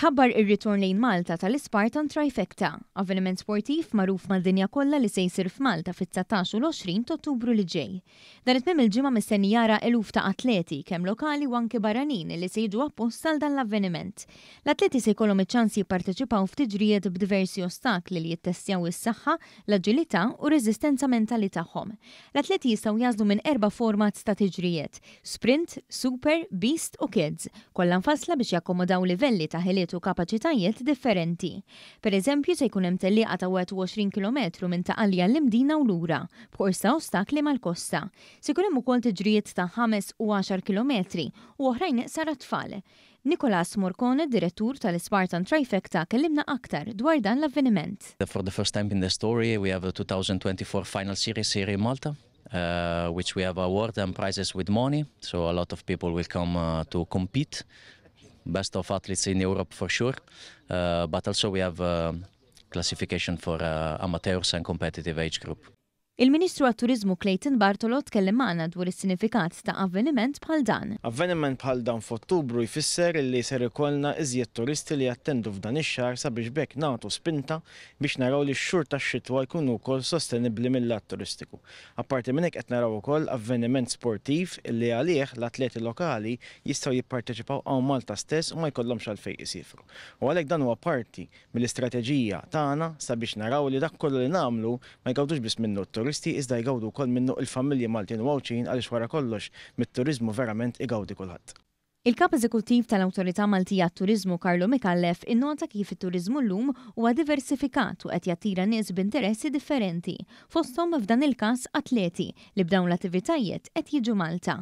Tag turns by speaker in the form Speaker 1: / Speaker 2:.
Speaker 1: Tħabbar ir-ritorn lejn Malta tal spartan Trifecta, avveniment sportiv magħruf mad-dinja kollha li se jsir f'Malta fit-19 u l-20 ta' Ottubru li ġej. Dan it-tmiem il-ġimgħa mistenni jara eluf ta' atleti kemm lokali u anke baranin li se jiġu appost għal dan l-avveniment. L-atleti se jkollhom iċ-ċans jipparteċipaw f'tiġrijiet b'diversi ostakli li jittestjaw is-saħħa, l-aġilità u reżistenza mentali tagħhom. L-atleti jistgħu jażlu minn erba' format ta' tiġrijiet: sprint, super, beast u kids, kollha nfassla biex jakkomodaw livelli ta' ħiliet u kapaċitajiet differenti. Per eżempju se jkun hemm tellieqa ta' 20 km minn ta' għalja l-imdina u lura, b'kors ta' ostakli mal-kosta. Se jkun hemm ukoll tiġrijiet ta' 5 u 10 km u oħrajn iqsar tfal. Nikolas Morcone, direttur tal-Spartan Trifecta, kellimna aktar dwar dan l-avveniment.
Speaker 2: For the first time in the story, we have a 2024 final series here in Malta. Uh, which we have award and prizes with money, so a lot of people will come uh, to compete. best of athletes in Europe for sure, uh, but also we have uh, classification for uh, amateurs and
Speaker 3: competitive age group.
Speaker 1: Il-Ministru għat-Turizmu Clayton Bartolo tkellem magħna dwar is-sinifikat ta' avveniment bħal dan.
Speaker 3: Avveniment bħal dan f'Ottubru jfisser li ser ikollna iżjed turisti li jattendu f'dan ix-xahar sabiex bekk nagħtu spinta biex naraw li x-xhur tax-xitwa jkunu wkoll sostenibbli mill-lat turistiku. Apparti minn hekk qed naraw ukoll avveniment sportiv li għalih l-atleti lokali jistgħu jipparteċipaw għaw Malta stess u ma jkollhomx għalfejn isifru. U għalhekk dan huwa parti mill-istrateġija tagħna sabiex naraw li dak kollu li nagħmlu ma jgawdux biss minnu t-turisti turisti iżda jgawdu kol minnu il-familji Maltin Wawċin għalix wara kollox mit-turizmu verament igawdi kolħat.
Speaker 1: Il-kap eżekutiv tal-Awtorità Maltija Turizmu Karlo Mikallef innota kif it-turizmu llum huwa diversifikat u qed jattira nies b'interessi differenti, fosthom f'dan il-każ atleti li b'dawn l-attivitajiet qed jiġu Malta.